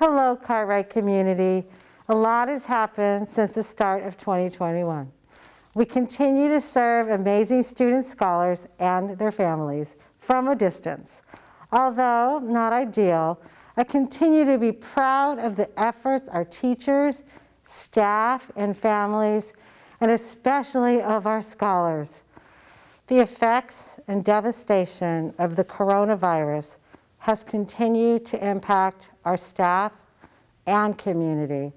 Hello, Cartwright community. A lot has happened since the start of 2021. We continue to serve amazing student scholars and their families from a distance. Although not ideal, I continue to be proud of the efforts our teachers, staff, and families, and especially of our scholars. The effects and devastation of the coronavirus has continued to impact our staff and community.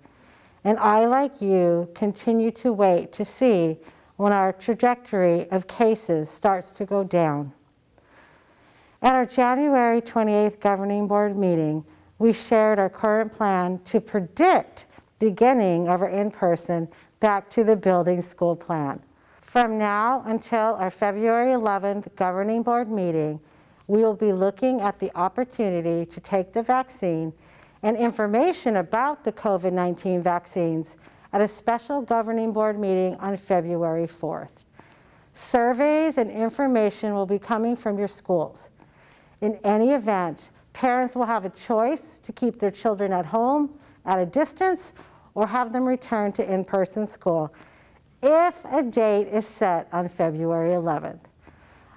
And I, like you, continue to wait to see when our trajectory of cases starts to go down. At our January 28th governing board meeting, we shared our current plan to predict beginning of our in-person back to the building school plan. From now until our February 11th governing board meeting, we will be looking at the opportunity to take the vaccine and information about the COVID-19 vaccines at a special governing board meeting on February 4th. Surveys and information will be coming from your schools. In any event, parents will have a choice to keep their children at home at a distance or have them return to in-person school if a date is set on February 11th.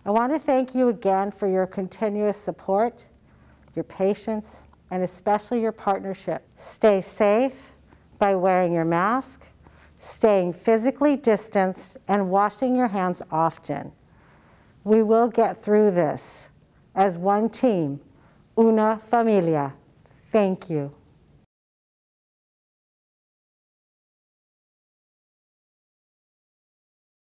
I want to thank you again for your continuous support, your patience, and especially your partnership. Stay safe by wearing your mask, staying physically distanced, and washing your hands often. We will get through this as one team, una familia. Thank you.